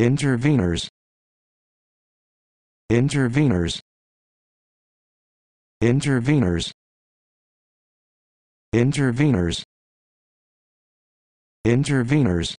interveners interveners interveners interveners interveners